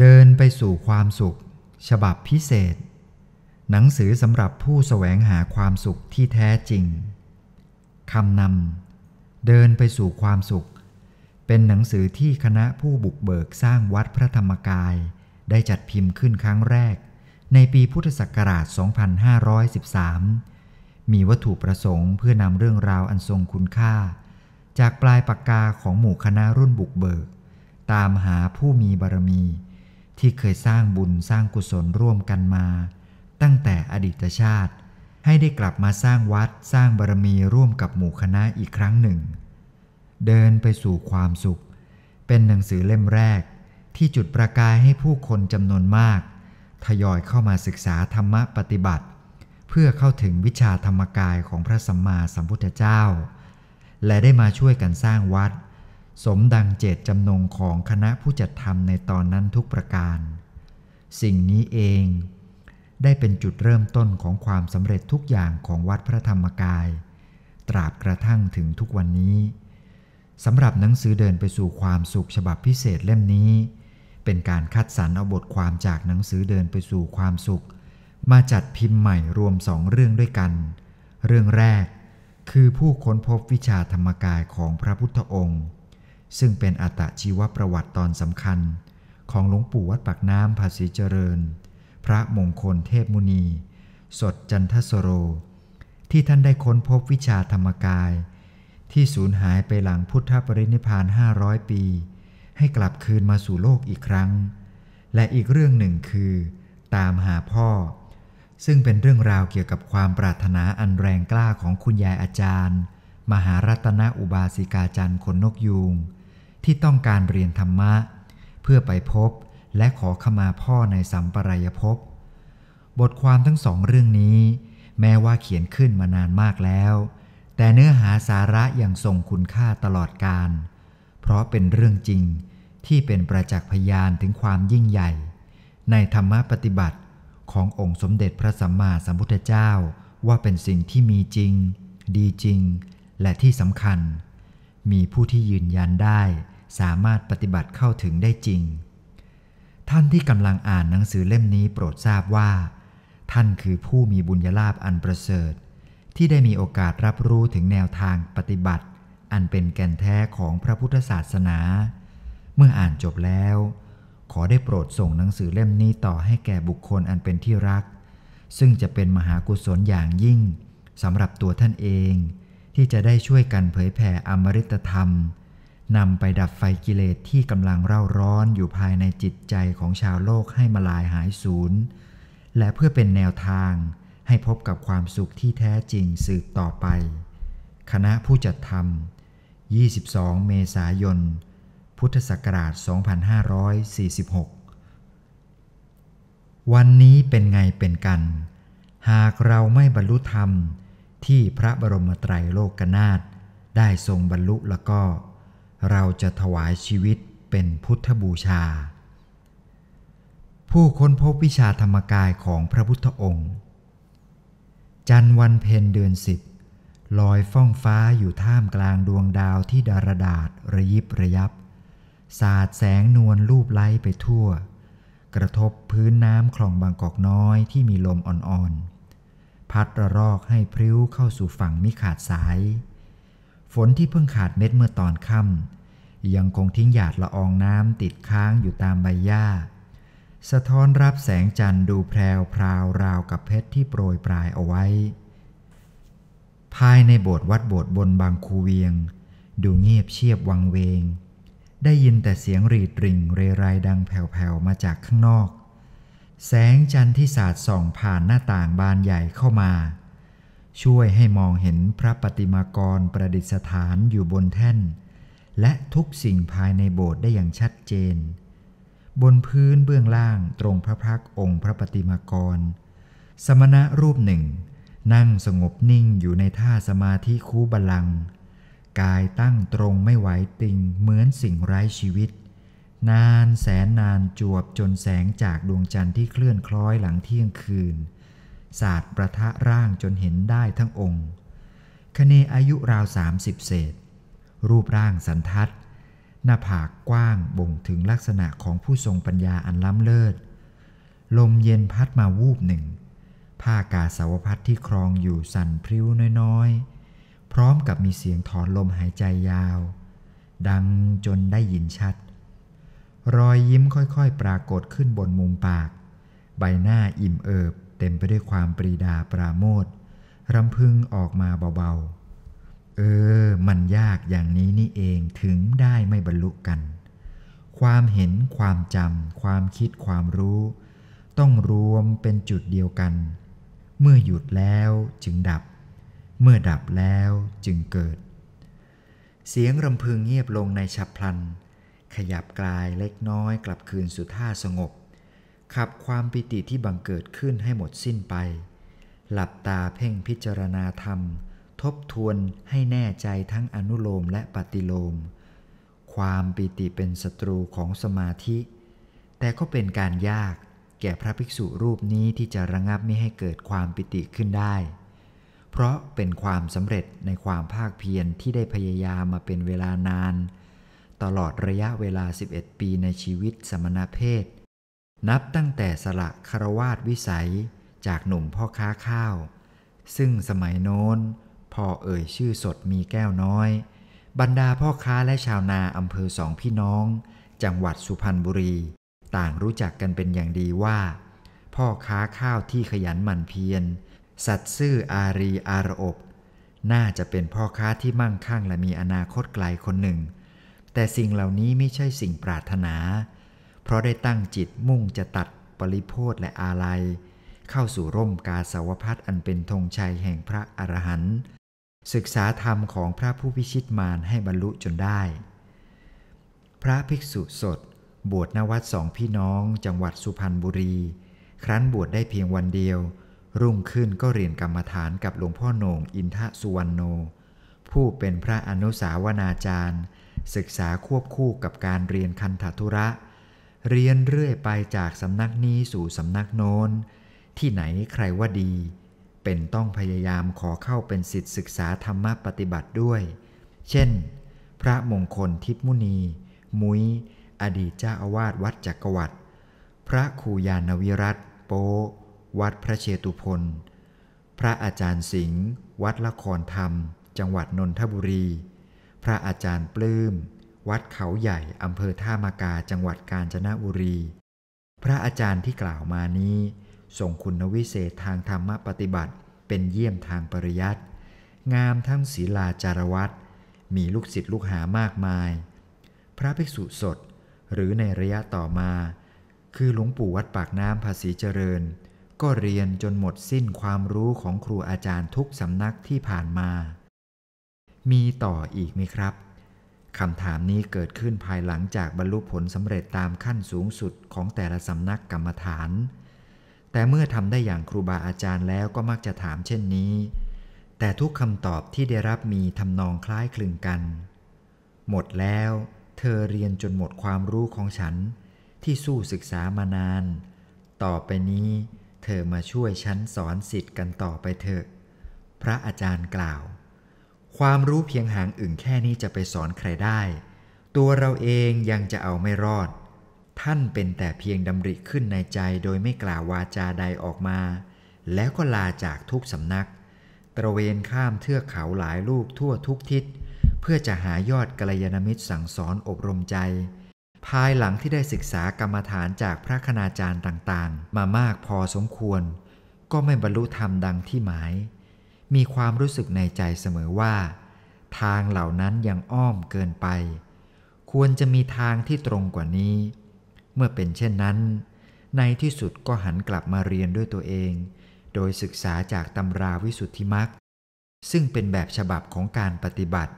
เดินไปสู่ความสุข ฉบับพิเศษ หนังสือสำหรับผู้แสวงหาความสุขที่แท้จริงคำนำเดินไปสู่ความสุข เป็นหนังสือที่คณะผู้บุกเบิกสร้างวัดพระธรรมกาย ได้จัดพิมพ์ขึ้นครั้งแรกในปีพุทธศักราช 2513 มีวัตถุประสงค์เพื่อนำเรื่องราวอันทรงคุณค่า จากปลายปากกาของหมู่คณะรุ่นบุกเบิก ตามหาผู้มีบารมีที่เคยสร้างบุญสร้างกุศลร่วมกันมาตั้งแต่อดีตชาติให้ได้กลับมาสร้างวัดสร้างบารมีร่วมกับหมู่คณะอีกครั้งหนึ่ง เดินไปสู่ความสุข เป็นหนังสือเล่มแรกที่จุดประกายให้ผู้คนจำนวนมากทยอยเข้ามาศึกษาธรรมะปฏิบัติ เพื่อเข้าถึงวิชาธรรมกายของพระสัมมาสัมพุทธเจ้า และได้มาช่วยกันสร้างวัดสมดังเจตจำนงของคณะผู้จัดทำในตอนนั้นทุกประการ สิ่งนี้เอง ได้เป็นจุดเริ่มต้นของความสำเร็จทุกอย่างของวัดพระธรรมกาย ตราบกระทั่งถึงทุกวันนี้สำหรับหนังสือเดินไปสู่ความสุขฉบับพิเศษเล่มนี้ เป็นการคัดสรรเอาบทความจากหนังสือเดินไปสู่ความสุข มาจัดพิมพ์ใหม่รวมสองเรื่องด้วยกัน เรื่องแรกคือผู้ค้นพบวิชาธรรมกายของพระพุทธองค์ซึ่งเป็นอัตชีวประวัติตอนสำคัญ ของหลวงปู่วัดปากน้ำภาษีเจริญ พระมงคลเทพมุนี สดจันทสโร ที่ท่านได้ค้นพบวิชาธรรมกาย ที่สูญหายไปหลังพุทธปรินิพาน500 ปี ให้กลับคืนมาสู่โลกอีกครั้ง และอีกเรื่องหนึ่งคือ ตามหาพ่อ ซึ่งเป็นเรื่องราวเกี่ยวกับความปรารถนาอันแรงกล้าของคุณยายอาจารย์ มหารัตนอุบาสิกาจันท์คนนกยูงที่ต้องการเรียนธรรมะ เพื่อไปพบและขอขมาพ่อในสัมปรายภพ บทความทั้งสองเรื่องนี้ แม้ว่าเขียนขึ้นมานานมากแล้ว แต่เนื้อหาสาระยังทรงคุณค่าตลอดการ เพราะเป็นเรื่องจริงที่เป็นประจักษ์พยานถึงความยิ่งใหญ่ ในธรรมปฏิบัติ ขององค์สมเด็จพระสัมมาสัมพุทธเจ้าว่าเป็นสิ่งที่มีจริง ดีจริง และที่สำคัญ มีผู้ที่ยืนยันได้สามารถปฏิบัติเข้าถึงได้จริง ท่านที่กำลังอ่านหนังสือเล่มนี้โปรดทราบว่า ท่านคือผู้มีบุญญาลาภอันประเสริฐ ที่ได้มีโอกาสรับรู้ถึงแนวทางปฏิบัติ อันเป็นแก่นแท้ของพระพุทธศาสนา เมื่ออ่านจบแล้ว ขอได้โปรดส่งหนังสือเล่มนี้ต่อให้แก่บุคคลอันเป็นที่รัก ซึ่งจะเป็นมหากุศลอย่างยิ่งสำหรับตัวท่านเอง ที่จะได้ช่วยกันเผยแผ่อมริตธรรมนำไปดับไฟกิเลสที่กำลังเร่าร้อนอยู่ภายในจิตใจของชาวโลกให้มาลายหายสูญและเพื่อเป็นแนวทางให้พบกับความสุขที่แท้จริงสืบต่อไป คณะผู้จัดทำ22 เมษายน พุทธศักราช 2546 วันนี้เป็นไงเป็นกัน หากเราไม่บรรลุธรรมที่พระบรมไตรโลกนาถได้ทรงบรรลุแล้วก็เราจะถวายชีวิตเป็นพุทธบูชา ผู้ค้นพบวิชาธรรมกายของพระพุทธองค์ จันวันเพ็ญเดือนสิบลอยฟ้องฟ้าอยู่ท่ามกลางดวงดาวที่ดารดาษระยิบระยับสาดแสงนวลรูปไล้ไปทั่ว กระทบพื้นน้ำคลองบางกอกน้อยที่มีลมอ่อนๆพัดระรอกให้พริ้วเข้าสู่ฝั่งมิขาดสายฝนที่เพิ่งขาดเม็ดเมื่อตอนค่ำ ยังคงทิ้งหยาดละอองน้ำติดค้างอยู่ตามใบหญ้า สะท้อนรับแสงจันทร์ดูแพรวพราวราวกับเพชรที่โปรยปลายเอาไว้ ภายในโบสถ์วัดโบสถ์บนบางคูเวียง ดูเงียบเชียบวังเวง ได้ยินแต่เสียงรีดริ่งเรไรดังแผ่วๆ มาจากข้างนอก แสงจันทร์ที่สาดส่องผ่านหน้าต่างบานใหญ่เข้ามาช่วยให้มองเห็นพระปฏิมากรประดิษฐานอยู่บนแท่น และทุกสิ่งภายในโบสถ์ได้อย่างชัดเจน บนพื้นเบื้องล่างตรงพระพักองค์พระปฏิมากร สมณะรูปหนึ่ง นั่งสงบนิ่งอยู่ในท่าสมาธิคูบาลัง กายตั้งตรงไม่ไหวติงเหมือนสิ่งไร้ชีวิต นานแสนนานจวบจนแสงจากดวงจันทร์ที่เคลื่อนคล้อยหลังเที่ยงคืนศาสตร์ประทะร่างจนเห็นได้ทั้งองค์ คเนอายุราวสามสิบเศษ รูปร่างสันทัด หน้าผากกว้างบ่งถึงลักษณะของผู้ทรงปัญญาอันล้ำเลิศ ลมเย็นพัดมาวูบหนึ่ง ผ้ากาสาวพัดที่ครองอยู่สั่นพริ้วน้อยๆ พร้อมกับมีเสียงถอนลมหายใจยาว ดังจนได้ยินชัด รอยยิ้มค่อยๆปรากฏขึ้นบนมุมปาก ใบหน้าอิ่มเอิบเต็มไปด้วยความปรีดาปราโมทรำพึงออกมาเบาๆ เออ มันยากอย่างนี้นี่เองถึงได้ไม่บรรลุกัน ความเห็นความจำความคิดความรู้ ต้องรวมเป็นจุดเดียวกัน เมื่อหยุดแล้วจึงดับ เมื่อดับแล้วจึงเกิด เสียงรำพึงเงียบลงในฉับพลัน ขยับกลายเล็กน้อยกลับคืนสู่ท่าสงบขับความปิติที่บังเกิดขึ้นให้หมดสิ้นไป หลับตาเพ่งพิจารณาธรรม ทบทวนให้แน่ใจทั้งอนุโลมและปฏิโลม ความปิติเป็นศัตรูของสมาธิ แต่ก็เป็นการยากแก่พระภิกษุรูปนี้ที่จะระงับไม่ให้เกิดความปิติขึ้นได้ เพราะเป็นความสำเร็จในความภาคเพียร ที่ได้พยายามมาเป็นเวลานาน ตลอดระยะเวลา 11 ปีในชีวิตสมณเพศนับตั้งแต่สละคารวาสวิสัยจากหนุ่มพ่อค้าข้าว ซึ่งสมัยโน้นพอเอ่ยชื่อสดมีแก้วน้อย บรรดาพ่อค้าและชาวนาอำเภอสองพี่น้อง จังหวัดสุพรรณบุรี ต่างรู้จักกันเป็นอย่างดีว่า พ่อค้าข้าวที่ขยันหมั่นเพียรสัตซ์ซื่ออารีอารอบน่าจะเป็นพ่อค้าที่มั่งคั่งและมีอนาคตไกลคนหนึ่ง แต่สิ่งเหล่านี้ไม่ใช่สิ่งปรารถนาพราะได้ตั้งจิตมุ่งจะตัดปริโพธและอาลัย เข้าสู่ร่มกาสาวพัดอันเป็นธงชัยแห่งพระอรหันต์ศึกษาธรรมของพระผู้พิชิตมารให้บรรลุจนได้ พระภิกษุสด บวชนวัดสองพี่น้องจังหวัดสุพรรณบุรี ครั้นบวชได้เพียงวันเดียว รุ่งขึ้นก็เรียนกรรมฐานกับหลวงพ่อโหน่งอินทสุวรรณโน ผู้เป็นพระอนุสาวนาจารย์ศึกษาควบคู่กับการเรียนคันธทุระเรียนเรื่อยไปจากสำนักนี้สู่สำนักโน้น ที่ไหนใครว่าดี เป็นต้องพยายามขอเข้าเป็นสิทธิศึกษาธรรมะปฏิบัติด้วย เช่น พระมงคลทิพมุนี มุย้ยอดีตเจ้าอาวาสวัดจักรวรรดิพระครูยานวิรัตโปวัดพระเชตุพนพระอาจารย์สิงห์วัดละครธรรม จังหวัดนนทบุรี พระอาจารย์ปลื้มวัดเขาใหญ่อำเภอท่ามากาจังหวัดกาญจนบุรี พระอาจารย์ที่กล่าวมานี้ ส่งคุณวิเศษทางธรรมปฏิบัติ เป็นเยี่ยมทางปริยัติ งามทั้งศีลาจารวัตมีลูกศิษย์ลูกหามากมาย พระภิกษุสด หรือในระยะต่อมา คือหลวงปู่วัดปากน้ำภาษีเจริญ ก็เรียนจนหมดสิ้นความรู้ของครูอาจารย์ทุกสำนักที่ผ่านมา มีต่ออีกไหมครับคำถามนี้เกิดขึ้นภายหลังจากบรรลุผลสำเร็จตามขั้นสูงสุดของแต่ละสำนักกรรมฐาน แต่เมื่อทำได้อย่างครูบาอาจารย์แล้วก็มักจะถามเช่นนี้ แต่ทุกคำตอบที่ได้รับมีทำนองคล้ายคลึงกัน หมดแล้วเธอเรียนจนหมดความรู้ของฉันที่สู้ศึกษามานาน ต่อไปนี้เธอมาช่วยฉันสอนสิทธิ์กันต่อไปเถอะ พระอาจารย์กล่าวความรู้เพียงหางอึ่งแค่นี้จะไปสอนใครได้ ตัวเราเองยังจะเอาไม่รอด ท่านเป็นแต่เพียงดำริขึ้นในใจโดยไม่กล่าววาจาใดออกมา แล้วก็ลาจากทุกสำนัก ตระเวนข้ามเทือกเขาหลายลูกทั่วทุกทิศ เพื่อจะหายอดกัลยาณมิตรสั่งสอนอบรมใจ ภายหลังที่ได้ศึกษากรรมฐานจากพระคณาจารย์ต่างๆ มามากพอสมควร ก็ไม่บรรลุธรรมดังที่หมายมีความรู้สึกในใจเสมอว่า ทางเหล่านั้นยังอ้อมเกินไป ควรจะมีทางที่ตรงกว่านี้ เมื่อเป็นเช่นนั้น ในที่สุดก็หันกลับมาเรียนด้วยตัวเอง โดยศึกษาจากตำราวิสุทธิมักซึ่งเป็นแบบฉบับของการปฏิบัติ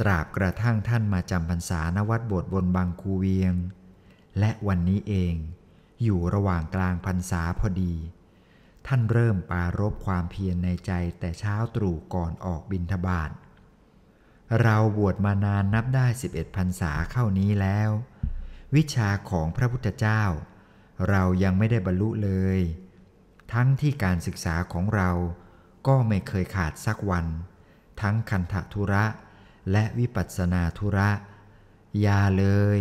ตราบกระทั่งท่านมาจำพรรษาณวัดโบสถ์บนบางคูเวียง และวันนี้เองอยู่ระหว่างกลางพรรษาพอดีท่านเริ่มปารบความเพียรในใจแต่เช้าตรู่ก่อนออกบินทบาทเราบวชมานานนับได้ 11พรรษาเข้านี้แล้ว วิชาของพระพุทธเจ้า เรายังไม่ได้บรรลุเลย ทั้งที่การศึกษาของเราก็ไม่เคยขาดสักวัน ทั้งคันธทุระ และวิปัสนาธุระยาเลย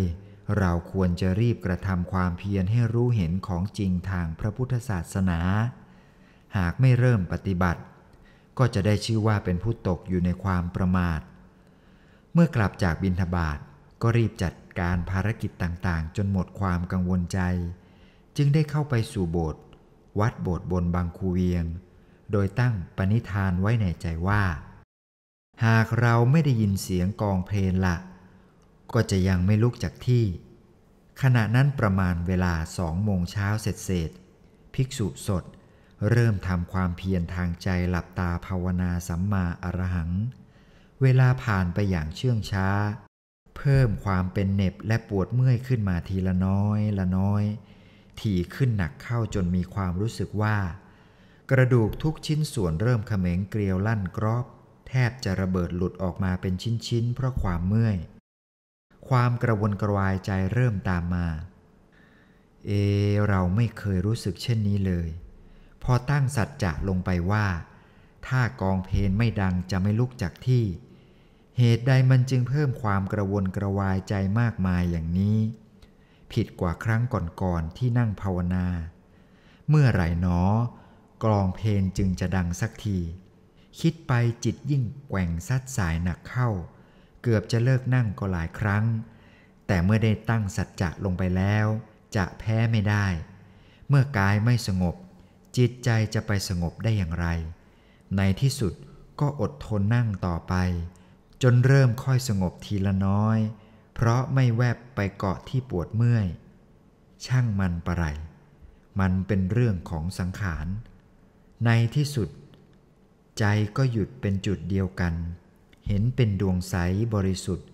เราควรจะรีบกระทำความเพียรให้รู้เห็นของจริงทางพระพุทธศาสนาหากไม่เริ่มปฏิบัติ ก็จะได้ชื่อว่าเป็นผู้ตกอยู่ในความประมาท เมื่อกลับจากบินทบาทก็รีบจัดการภารกิจต่าง ๆ จนหมดความกังวลใจ จึงได้เข้าไปสู่โบสถ์วัดโบสถ์บนบางคูเวียง โดยตั้งปณิธานไว้ในใจว่า หากเราไม่ได้ยินเสียงกองเพลงละก็จะยังไม่ลุกจากที่ ขณะนั้นประมาณเวลาสองโมงเช้าเสร็จเสร็จภิกษุสดเริ่มทำความเพียรทางใจหลับตาภาวนาสัมมาอรหัง เวลาผ่านไปอย่างเชื่องช้า เพิ่มความเป็นเน็บและปวดเมื่อยขึ้นมาทีละน้อย ละน้อย ถี่ขึ้นหนักเข้าจนมีความรู้สึกว่า กระดูกทุกชิ้นส่วนเริ่มเขม็งเกลียวลั่นกรอบ แทบจะระเบิดหลุดออกมาเป็นชิ้น ๆ เพราะความเมื่อย ความกระวนกระวายใจเริ่มตามมา เอ เราไม่เคยรู้สึกเช่นนี้เลยพอตั้งสัจจะลงไปว่า ถ้ากองเพลงไม่ดังจะไม่ลุกจากที่ เหตุใดมันจึงเพิ่มความกระวนกระวายใจมากมายอย่างนี้ ผิดกว่าครั้งก่อนๆที่นั่งภาวนา เมื่อไหร่หนอกลองเพลงจึงจะดังสักที คิดไปจิตยิ่งแกว่งซัดสายหนักเข้า เกือบจะเลิกนั่งก็หลายครั้ง แต่เมื่อได้ตั้งสัจจะลงไปแล้ว จะแพ้ไม่ได้ เมื่อกายไม่สงบจิตใจจะไปสงบได้อย่างไร ในที่สุดก็อดทนนั่งต่อไป จนเริ่มค่อยสงบทีละน้อย เพราะไม่แวบไปเกาะที่ปวดเมื่อย ช่างมันประไร มันเป็นเรื่องของสังขาร ในที่สุด ใจก็หยุดเป็นจุดเดียวกัน เห็นเป็นดวงใสบริสุทธิ์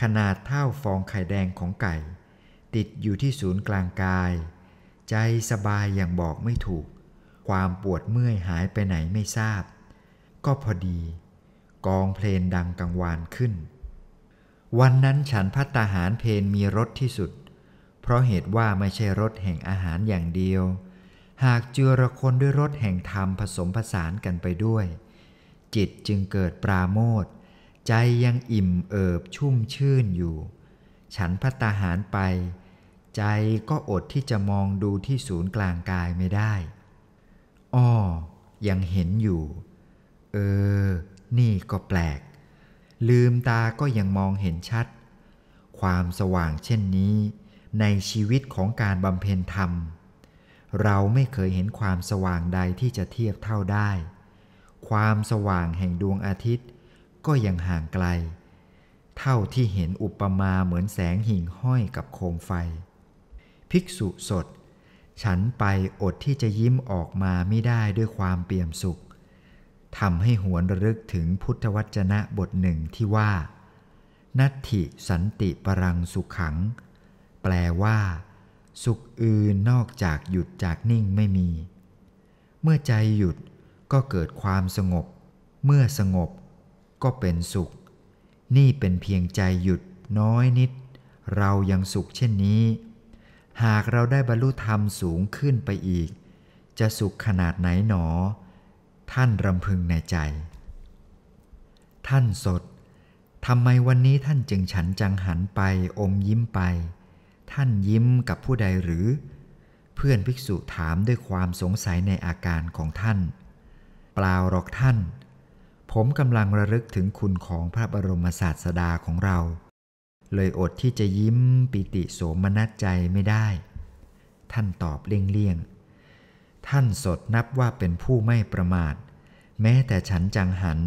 ขนาดเท่าฟองไข่แดงของไก่ ติดอยู่ที่ศูนย์กลางกาย ใจสบายอย่างบอกไม่ถูกความปวดเมื่อยหายไปไหนไม่ทราบ ก็พอดี กองเพลงดังกังวานขึ้น วันนั้นฉันพัตาหารเพลมีรสที่สุด เพราะเหตุว่าไม่ใช่รสแห่งอาหารอย่างเดียว หากเจือระคนด้วยรสแห่ง ธรรมผสมผสานกันไปด้วย จิตจึงเกิดปราโมทใจยังอิ่มเอิบชุ่มชื่นอยู่ ฉันพัตาหารไป ใจก็อดที่จะมองดูที่ศูนย์กลางกายไม่ได้อ้อยังเห็นอยู่ เออ นี่ก็แปลก ลืมตาก็ยังมองเห็นชัด ความสว่างเช่นนี้ ในชีวิตของการบำเพ็ญธรรม เราไม่เคยเห็นความสว่างใดที่จะเทียบเท่าได้ ความสว่างแห่งดวงอาทิตย์ ก็ยังห่างไกล เท่าที่เห็นอุปมาเหมือนแสงหิ่งห้อยกับโคมไฟ ภิกษุสดฉันไปอดที่จะยิ้มออกมาไม่ได้ด้วยความเปี่ยมสุขทำให้หวนระลึกถึงพุทธวจนะบทหนึ่งที่ว่า นัตถิสันติปรังสุขขัง แปลว่า สุขอื่นนอกจากหยุดจากนิ่งไม่มี เมื่อใจหยุดก็เกิดความสงบ เมื่อสงบก็เป็นสุข นี่เป็นเพียงใจหยุดน้อยนิดเรายังสุขเช่นนี้หากเราได้บรรลุธรรมสูงขึ้นไปอีก จะสุขขนาดไหนหนอ ท่านรำพึงในใจ ท่านสด ทำไมวันนี้ท่านจึงฉันจังหันไปอมยิ้มไป ท่านยิ้มกับผู้ใดหรือ เพื่อนภิกษุถามด้วยความสงสัยในอาการของท่าน เปล่าหรอกท่าน ผมกำลังระลึกถึงคุณของพระบรมศาสดาของเราเลยอดที่จะยิ้มปิติโสมนัสใจไม่ได้ ท่านตอบเลี่ยงๆท่านสดนับว่าเป็นผู้ไม่ประมาท แม้แต่ฉันจังหัน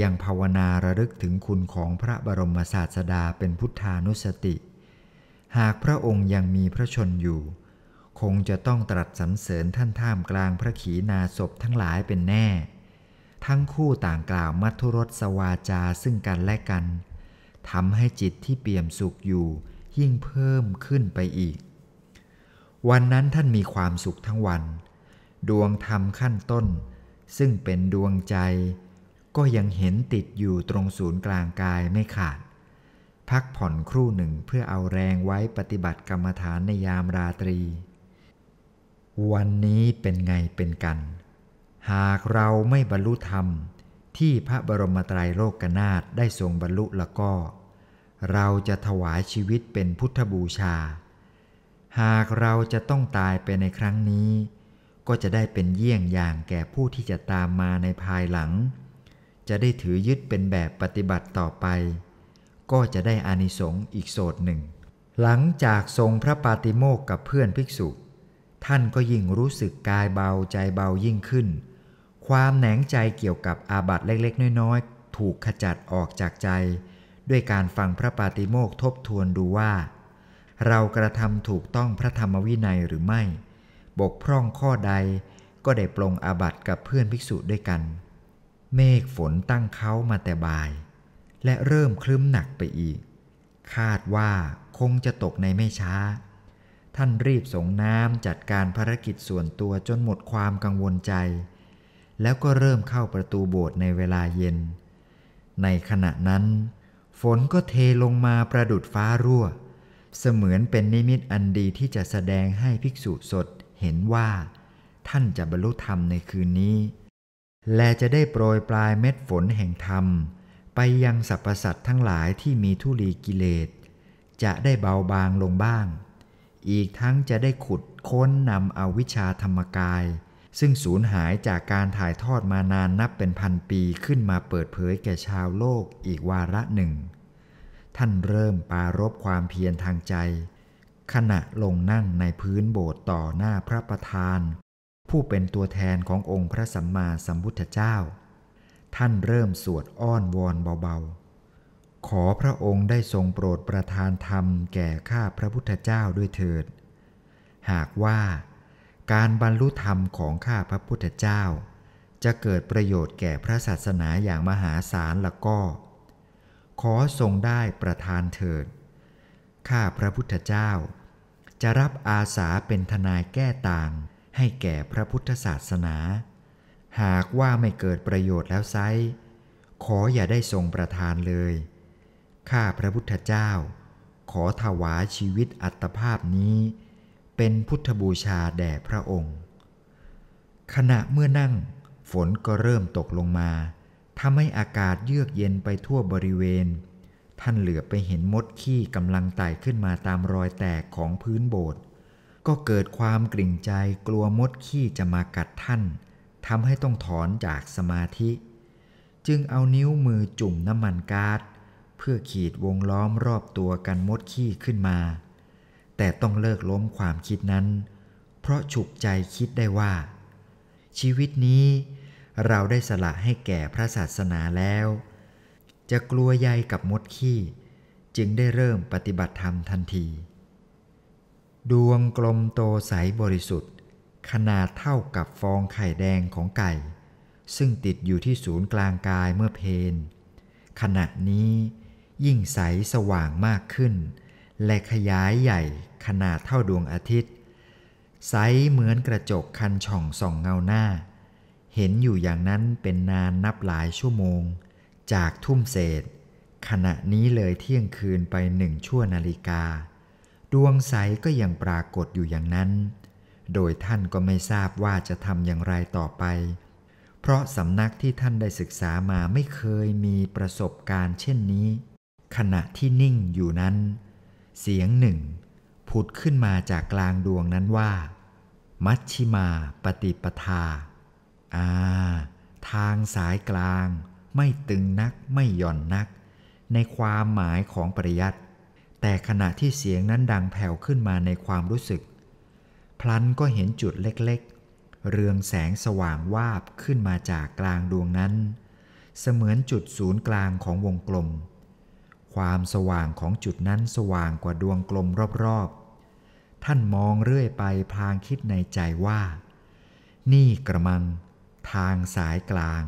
ยังภาวนาระลึกถึงคุณของพระบรมศาสดาเป็นพุทธานุสติ หากพระองค์ยังมีพระชนอยู่ คงจะต้องตรัสสรรเสริญท่านท่ามกลางพระขีนาศพทั้งหลายเป็นแน่ ทั้งคู่ต่างกล่าวมัทุรสวาจาซึ่งกันและกันทำให้จิตที่เปี่ยมสุขอยู่ยิ่งเพิ่มขึ้นไปอีก วันนั้นท่านมีความสุขทั้งวัน ดวงธรรมขั้นต้น ซึ่งเป็นดวงใจ ก็ยังเห็นติดอยู่ตรงศูนย์กลางกายไม่ขาด พักผ่อนครู่หนึ่งเพื่อเอาแรงไว้ปฏิบัติกรรมฐานในยามราตรี วันนี้เป็นไงเป็นกัน หากเราไม่บรรลุธรรมที่พระบรมไตรโลกนาถได้ทรงบรรลุแล้วก็ เราจะถวายชีวิตเป็นพุทธบูชา หากเราจะต้องตายไปในครั้งนี้ ก็จะได้เป็นเยี่ยงอย่างแก่ผู้ที่จะตามมาในภายหลัง จะได้ถือยึดเป็นแบบปฏิบัติต่อไป ก็จะได้อานิสงส์อีกโสดหนึ่ง หลังจากทรงพระปาติโมกกับเพื่อนภิกษุ ท่านก็ยิ่งรู้สึกกายเบาใจเบายิ่งขึ้นความแหนงใจเกี่ยวกับอาบัตเล็กๆ น้อย ๆ ถูกขจัดออกจากใจ ด้วยการฟังพระปาติโมกทบทวนดูว่า เรากระทำถูกต้องพระธรรมวินัยหรือไม่ บกพร่องข้อใดก็ได้ปรงอาบัตกับเพื่อนภิกษุด้วยกัน เมฆฝนตั้งเขามาแต่บ่าย และเริ่มคลึ้มหนักไปอีก คาดว่าคงจะตกในไม่ช้า ท่านรีบส่งน้ำจัดการภารกิจส่วนตัวจนหมดความกังวลใจแล้วก็เริ่มเข้าประตูโบสถ์ในเวลาเย็น ในขณะนั้น ฝนก็เทลงมาประดุดฟ้ารั่ว เสมือนเป็นนิมิตอันดีที่จะแสดงให้ภิกษุสดเห็นว่า ท่านจะบรรลุธรรมในคืนนี้ และจะได้โปรยปลายเม็ดฝนแห่งธรรม ไปยังสรรพสัตว์ทั้งหลายที่มีทุลีกิเลสจะได้เบาบางลงบ้าง อีกทั้งจะได้ขุดค้นนำเอาวิชาธรรมกายซึ่งสูญหายจากการถ่ายทอดมานานนับเป็นพันปีขึ้นมาเปิดเผยแก่ชาวโลกอีกวาระหนึ่ง ท่านเริ่มปารบความเพียรทางใจ ขณะลงนั่งในพื้นโบสถ์ต่อหน้าพระประธาน ผู้เป็นตัวแทนขององค์พระสัมมาสัมพุทธเจ้า ท่านเริ่มสวดอ้อนวอนเบาๆ ขอพระองค์ได้ทรงโปรดประทานธรรมแก่ข้าพระพุทธเจ้าด้วยเถิด หากว่าการบรรลุธรรมของข้าพระพุทธเจ้า จะเกิดประโยชน์แก่พระศาสนาอย่างมหาศาลละก็ ขอทรงได้ประทานเถิดข้าพระพุทธเจ้า จะรับอาสาเป็นทนายแก้ต่าง ให้แก่พระพุทธศาสนา หากว่าไม่เกิดประโยชน์แล้วไซขออย่าได้ทรงประทานเลยข้าพระพุทธเจ้า ขอถวายชีวิตอัตภาพนี้เป็นพุทธบูชาแด่พระองค์ ขณะเมื่อนั่ง ฝนก็เริ่มตกลงมาทำให้อากาศเยือกเย็นไปทั่วบริเวณ ท่านเหลือไปเห็นมดขี้กำลังไต่ขึ้นมาตามรอยแตกของพื้นโบสถ์ก็เกิดความกลิ่งใจกลัวมดขี้จะมากัดท่านทำให้ต้องถอนจากสมาธิ จึงเอานิ้วมือจุ่มน้ำมันกา๊าซเพื่อขีดวงล้อมรอบตัวกันมดขี้ขึ้นมาแต่ต้องเลิกล้มความคิดนั้น เพราะฉุกใจคิดได้ว่า ชีวิตนี้เราได้สละให้แก่พระศาสนาแล้ว จะกลัวใยกับมดขี้ จึงได้เริ่มปฏิบัติธรรมทันที ดวงกลมโตใสบริสุทธิ์ ขนาดเท่ากับฟองไข่แดงของไก่ ซึ่งติดอยู่ที่ศูนย์กลางกายเมื่อเพนขณะนี้ยิ่งใสสว่างมากขึ้นและขยายใหญ่ขนาดเท่าดวงอาทิตย์ ไซเหมือนกระจกคันช่องส่องเงาหน้า เห็นอยู่อย่างนั้นเป็นนานนับหลายชั่วโมง จากทุ่มเศษ ขณะนี้เลยเที่ยงคืนไปหนึ่งชั่วนาฬิกาดวงใสก็ยังปรากฏอยู่อย่างนั้น โดยท่านก็ไม่ทราบว่าจะทำอย่างไรต่อไป เพราะสำนักที่ท่านได้ศึกษามาไม่เคยมีประสบการณ์เช่นนี้ ขณะที่นิ่งอยู่นั้นเสียงหนึ่งผุดขึ้นมาจากกลางดวงนั้นว่า มัชชิมาปฏิปทา อ่า ทางสายกลางไม่ตึงนักไม่หย่อนนัก ในความหมายของปริยัติแต่ขณะที่เสียงนั้นดังแผ่วขึ้นมาในความรู้สึก พลันก็เห็นจุดเล็กๆ เรืองแสงสว่างวาบขึ้นมาจากกลางดวงนั้น เสมือนจุดศูนย์กลางของวงกลมความสว่างของจุดนั้นสว่างกว่าดวงกลมรอบๆ ท่านมองเรื่อยไปพลางคิดในใจว่า นี่กระมัง ทางสายกลาง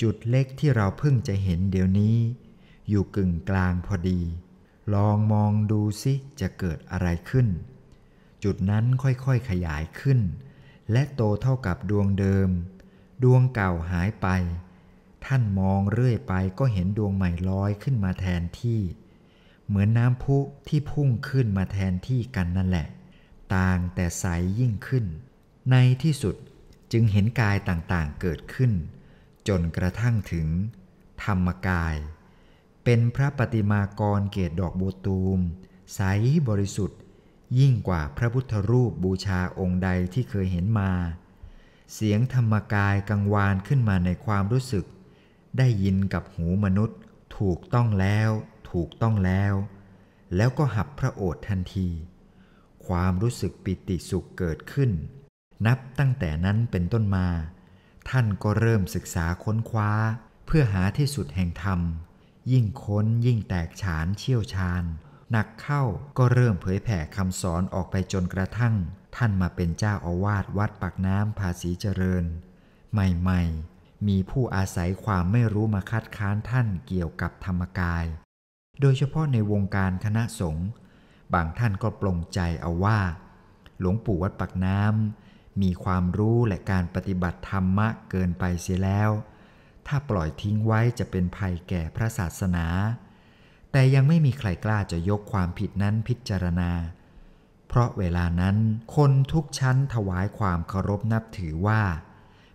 จุดเล็กที่เราเพิ่งจะเห็นเดี๋ยวนี้ อยู่กึ่งกลางพอดี ลองมองดูสิจะเกิดอะไรขึ้น จุดนั้นค่อยๆขยายขึ้น และโตเท่ากับดวงเดิม ดวงเก่าหายไปท่านมองเรื่อยไปก็เห็นดวงใหม่ลอยขึ้นมาแทนที่ เหมือนน้ำพุที่พุ่งขึ้นมาแทนที่กันนั่นแหละต่างแต่ใสยยิ่งขึ้น ในที่สุดจึงเห็นกายต่างๆเกิดขึ้น จนกระทั่งถึง ธรรมกาย เป็นพระปฏิมากรเกตดอกโบตูมใสบริสุทธิ์ ยิ่งกว่าพระพุทธรูปบูชาองค์ใดที่เคยเห็นมา เสียงธรรมกายกังวานขึ้นมาในความรู้สึกได้ยินกับหูมนุษย์ ถูกต้องแล้ว ถูกต้องแล้ว แล้วก็หับพระโอษฐ์ทันที ความรู้สึกปิติสุขเกิดขึ้น นับตั้งแต่นั้นเป็นต้นมา ท่านก็เริ่มศึกษาค้นคว้า เพื่อหาที่สุดแห่งธรรม ยิ่งค้นยิ่งแตกฉานเชี่ยวชาญหนักเข้าก็เริ่มเผยแผ่คำสอนออกไปจนกระทั่ง ท่านมาเป็นเจ้าอาวาสวัดปากน้ำภาษีเจริญ ใหม่ๆมีผู้อาศัยความไม่รู้มาคัดค้านท่านเกี่ยวกับธรรมกาย โดยเฉพาะในวงการคณะสงฆ์ บางท่านก็ปลงใจเอาว่า หลวงปู่วัดปักน้ำมีความรู้และการปฏิบัติธรรมะเกินไปเสียแล้ว ถ้าปล่อยทิ้งไว้จะเป็นภัยแก่พระศาสนา แต่ยังไม่มีใครกล้าจะยกความผิดนั้นพิจารณา เพราะเวลานั้นคนทุกชั้นถวายความเคารพนับถือว่า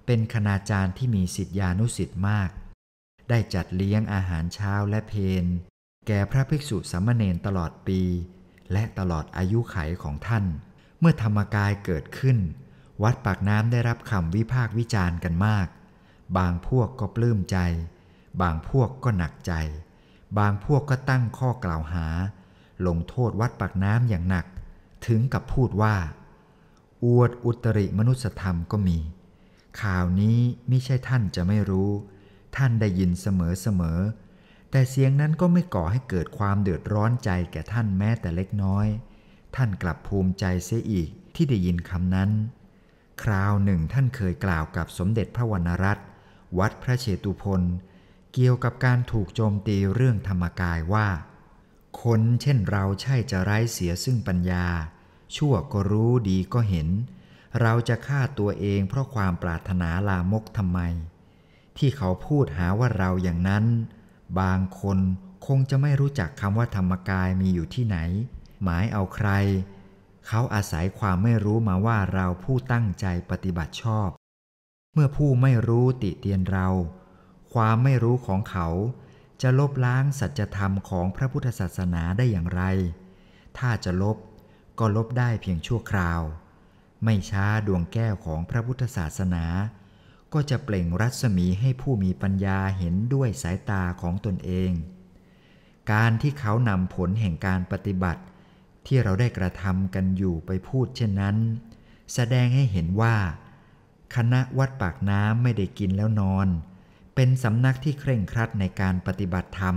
เป็นคณาจารย์ที่มีสิทธิานุสิทธิ์มาก ได้จัดเลี้ยงอาหารเช้าและเพนแก่พระภิกษุสามเณรตลอดปี และตลอดอายุไขของท่าน เมื่อธรรมกายเกิดขึ้น วัดปากน้ำได้รับคำวิพากวิจารณ์กันมาก บางพวกก็ปลื้มใจ บางพวกก็หนักใจ บางพวกก็ตั้งข้อกล่าวหา ลงโทษวัดปากน้ำอย่างหนัก ถึงกับพูดว่า อวดอุตริมนุสธรรมก็มีข่าวนี้ไม่ใช่ท่านจะไม่รู้ ท่านได้ยินเสมอเสมอ แต่เสียงนั้นก็ไม่ก่อให้เกิดความเดือดร้อนใจแก่ท่านแม้แต่เล็กน้อย ท่านกลับภูมิใจเสียอีกที่ได้ยินคำนั้น คราวหนึ่งท่านเคยกล่าวกับสมเด็จพระวรรณรัตน์วัดพระเชตุพนเกี่ยวกับการถูกโจมตีเรื่องธรรมกายว่า คนเช่นเราใช่จะไร้เสียซึ่งปัญญา ชั่วก็รู้ดีก็เห็นเราจะฆ่าตัวเองเพราะความปรารถนาลามกทำไม ที่เขาพูดหาว่าเราอย่างนั้น บางคนคงจะไม่รู้จักคำว่าธรรมกายมีอยู่ที่ไหน หมายเอาใคร เขาอาศัยความไม่รู้มาว่าเราผู้ตั้งใจปฏิบัติชอบ เมื่อผู้ไม่รู้ติเตียนเรา ความไม่รู้ของเขา จะลบล้างสัจธรรมของพระพุทธศาสนาได้อย่างไร ถ้าจะลบก็ลบได้เพียงชั่วคราวไม่ช้า ดวงแก้วของพระพุทธศาสนา ก็จะเปล่งรัศมีให้ผู้มีปัญญาเห็นด้วยสายตาของตนเอง การที่เขานำผลแห่งการปฏิบัติ ที่เราได้กระทำกันอยู่ไปพูดเช่นนั้น แสดงให้เห็นว่า คณะวัดปากน้ำไม่ได้กินแล้วนอน เป็นสำนักที่เคร่งครัดในการปฏิบัติธรรม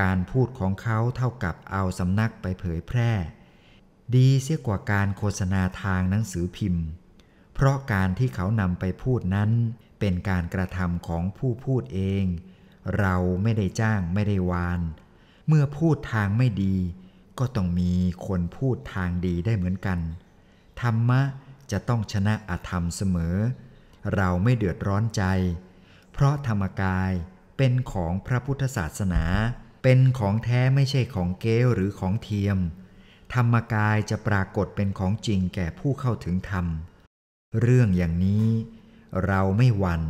การพูดของเขาเท่ากับเอาสำนักไปเผยแพร่ดีเสียกว่าการโฆษณาทางหนังสือพิมพ์ เพราะการที่เขานำไปพูดนั้นเป็นการกระทำของผู้พูดเอง เราไม่ได้จ้างไม่ได้วาน เมื่อพูดทางไม่ดี ก็ต้องมีคนพูดทางดีได้เหมือนกัน ธรรมะจะต้องชนะอธรรมเสมอ เราไม่เดือดร้อนใจ เพราะธรรมกายเป็นของพระพุทธศาสนา เป็นของแท้ไม่ใช่ของเกลหรือของเทียมธรรมกายจะปรากฏเป็นของจริงแก่ผู้เข้าถึงธรรม เรื่องอย่างนี้เราไม่หวัน่น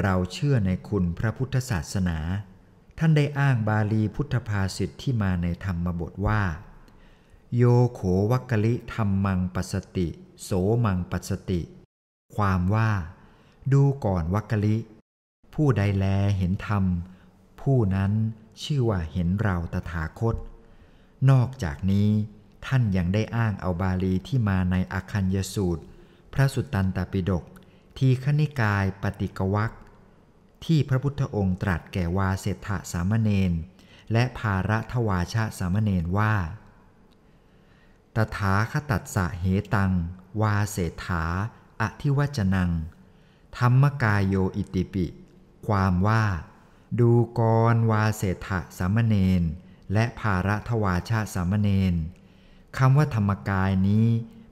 เราเชื่อในคุณพระพุทธศาสนา ท่านได้อ้างบาลีพุทธภาษิตทที่มาในธรรมบทว่า โยโขวัคลิธรรมมังปัสติ โสมังปัสติ ความว่าดูก่อนวัคลิ ผู้ใดแลเห็นธรรม ผู้นั้นชื่อว่าเห็นเราตถาคต นอกจากนี้ท่านยังได้อ้างเอาบาลีที่มาในอคัญยสูตร พระสุตตันตปิฎกทีขณิกายปฏิกวักที่พระพุทธองค์ตรัสแก่วาเศรษฐสามเณรและภาระทวาชะสามเณรว่าตถาคตัดสะเหตัง วาเศรษาอธิวจนังธรรมกายโยอิติปิ ความว่า ดูกรวาเศรษสามเณรและภาระทวาชะสามเณรคำว่าธรรมกายนี้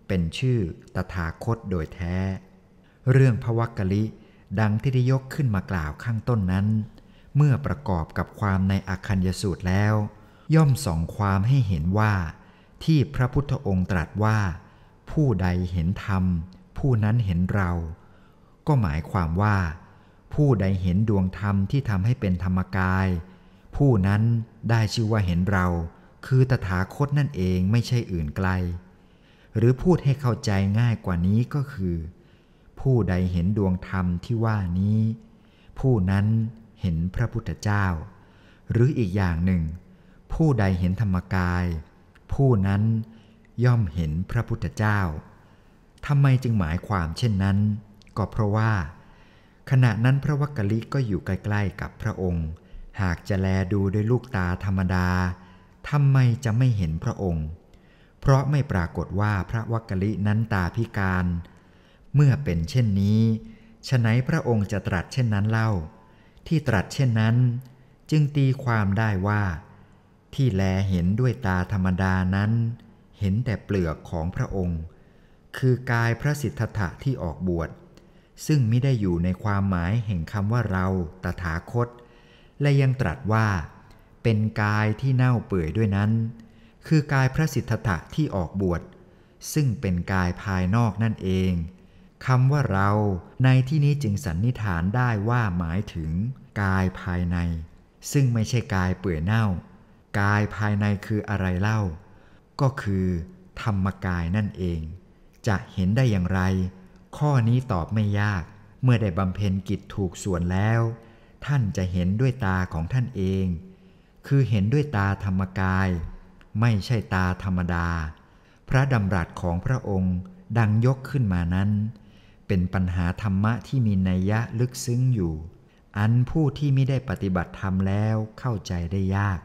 เป็นชื่อตถาคตโดยแท้ เรื่องพระวักลิ ดังที่ได้ยกขึ้นมากล่าวข้างต้นนั้น เมื่อประกอบกับความในอาคัญยสูตรแล้ว ย่อมส่องความให้เห็นว่า ที่พระพุทธองค์ตรัสว่า ผู้ใดเห็นธรรมผู้นั้นเห็นเราก็หมายความว่า ผู้ใดเห็นดวงธรรมที่ทำให้เป็นธรรมกาย ผู้นั้นได้ชื่อว่าเห็นเราคือตถาคตนั่นเองไม่ใช่อื่นไกล หรือพูดให้เข้าใจง่ายกว่านี้ก็คือ ผู้ใดเห็นดวงธรรมที่ว่านี้ ผู้นั้นเห็นพระพุทธเจ้า หรืออีกอย่างหนึ่ง ผู้ใดเห็นธรรมกาย ผู้นั้นย่อมเห็นพระพุทธเจ้าทำไมจึงหมายความเช่นนั้น ก็เพราะว่า ขณะนั้นพระวักกลิก็อยู่ใกล้ ๆกับพระองค์ หากจะแลดูด้วยลูกตาธรรมดาทำไมจะไม่เห็นพระองค์ เพราะไม่ปรากฏว่าพระวักกลินั้นตาพิการ เมื่อเป็นเช่นนี้ ฉะไหนพระองค์จะตรัสเช่นนั้นเล่า ที่ตรัสเช่นนั้น จึงตีความได้ว่า ที่แลเห็นด้วยตาธรรมดานั้น เห็นแต่เปลือกของพระองค์ คือกายพระสิทธัตถะที่ออกบวช ซึ่งไม่ได้อยู่ในความหมายแห่งคำว่าเรา ตถาคต และยังตรัสว่าเป็นกายที่เน่าเปื่อยด้วยนั้น คือกายพระสิทธธะที่ออกบวช ซึ่งเป็นกายภายนอกนั่นเอง คำว่าเราในที่นี้จึงสันนิษฐานได้ว่าหมายถึงกายภายใน ซึ่งไม่ใช่กายเปื่อยเน่า กายภายในคืออะไรเล่า ก็คือธรรมกายนั่นเอง จะเห็นได้อย่างไร ข้อนี้ตอบไม่ยาก เมื่อได้บำเพ็ญกิจถูกส่วนแล้ว ท่านจะเห็นด้วยตาของท่านเองคือเห็นด้วยตาธรรมกาย ไม่ใช่ตาธรรมดา พระดำรัสของพระองค์ดังยกขึ้นมานั้น เป็นปัญหาธรรมะที่มีนัยยะลึกซึ้งอยู่ อันผู้ที่ไม่ได้ปฏิบัติธรรมแล้วเข้าใจได้ยาก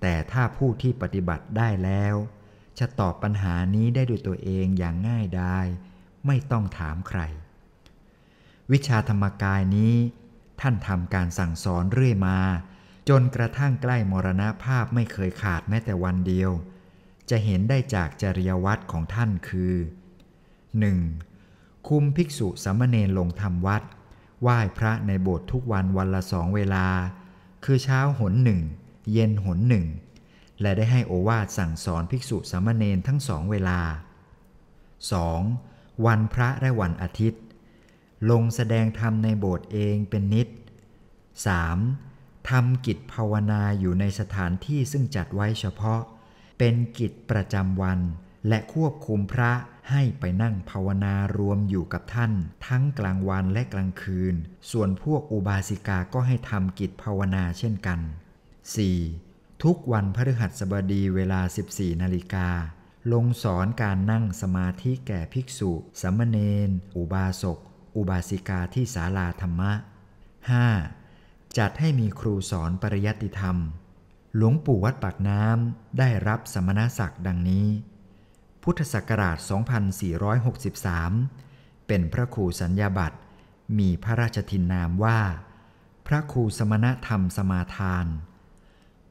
แต่ถ้าผู้ที่ปฏิบัติได้แล้ว จะตอบปัญหานี้ได้ด้วยตัวเองอย่างง่ายดายไม่ต้องถามใคร วิชาธรรมกายนี้ ท่านทำการสั่งสอนเรื่อยมาจนกระทั่งใกล้มรณภาพไม่เคยขาดแม้แต่วันเดียว จะเห็นได้จากจริยวัตรของท่านคือ 1. คุมภิกษุสมมเณรลงทำวัด ไหว้พระในโบสถ์ทุกวันวันละสองเวลา คือเช้าหนหนึ่ง เย็นหนหนึ่ง และได้ให้โอวาทสั่งสอนภิกษุสมมเณรทั้งสองเวลา 2. วันพระและวันอาทิตย์ ลงแสดงธรรมในโบสถ์เองเป็นนิด 3. ทำกิจภาวนาอยู่ในสถานที่ซึ่งจัดไว้เฉพาะ เป็นกิจประจำวัน และควบคุมพระให้ไปนั่งภาวนารวมอยู่กับท่าน ทั้งกลางวันและกลางคืน ส่วนพวกอุบาสิกาก็ให้ทำกิจภาวนาเช่นกัน 4. ทุกวันพฤหัสบดีเวลา 14นาฬิกาลงสอนการนั่งสมาธิแก่ภิกษุ สมณเณรอุบาสกอุบาสิกาที่ศาลาธรรมะ 5. จัดให้มีครูสอนปริยัติธรรม หลวงปู่วัดปากน้ำได้รับสมณศักดิ์ดังนี้ พุทธศักราช 2463 เป็นพระครูสัญญาบัตร มีพระราชทินนามว่า พระครูสมณธรรมสมาทาน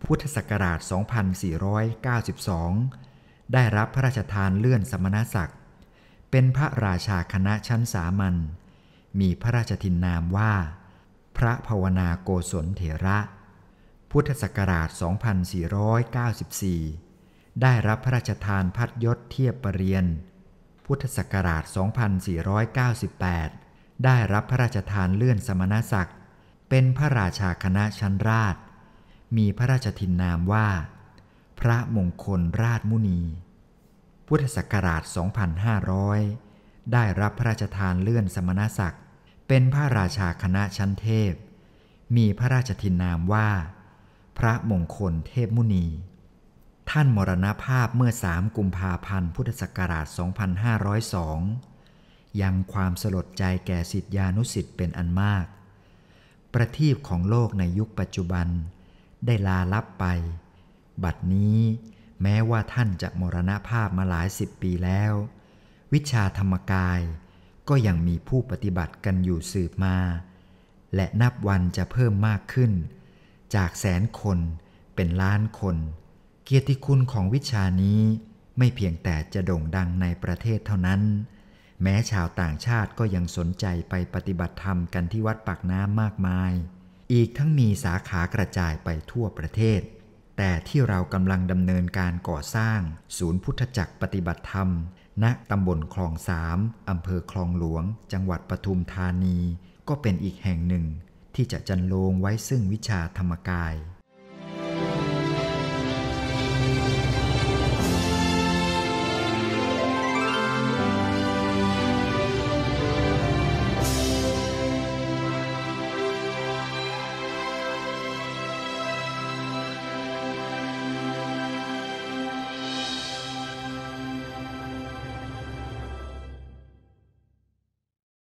พุทธศักราช 2492 ได้รับพระราชทานเลื่อนสมณศักดิ์ เป็นพระราชาคณะชั้นสามัญ มีพระราชทินนามว่าพระภาวนาโกศลเถระ พุทธศักราช 2494 ได้รับพระราชทานพัดยศเทียบปรริญญพุทธศักราช 2498 ได้รับพระราชทานเลื่อนสมณศักดิ์ เป็นพระราชาคณะชั้นราช มีพระราชทินนามว่า พระมงคลราชมุนี พุทธศักราช 2500 ได้รับพระราชทานเลื่อนสมณศักดิ์เป็นพระราชาคณะชั้นเทพ มีพระราชทินนามว่า พระมงคลเทพมุนี ท่านมรณภาพเมื่อสามกุมภาพันธ์พุทธศักราช 2502 ยังความสลดใจแก่สิทธานุสิทธิ์เป็นอันมาก ประทีปของโลกในยุคปัจจุบันได้ลาลับไป บัดนี้แม้ว่าท่านจะมรณภาพมาหลายสิบปีแล้ว วิชาธรรมกายก็ยังมีผู้ปฏิบัติกันอยู่สืบมา และนับวันจะเพิ่มมากขึ้น จากแสนคนเป็นล้านคน เกียรติคุณของวิชานี้ไม่เพียงแต่จะโด่งดังในประเทศเท่านั้น แม้ชาวต่างชาติก็ยังสนใจไปปฏิบัติธรรมกันที่วัดปากน้ำมากมาย อีกทั้งมีสาขากระจายไปทั่วประเทศ แต่ที่เรากำลังดำเนินการก่อสร้างศูนย์พุทธจักรปฏิบัติธรรมณตำบลคลองสามอำเภอคลองหลวง จังหวัดปทุมธานี ก็เป็นอีกแห่งหนึ่ง ที่จะจันโลงไว้ซึ่งวิชาธรรมกาย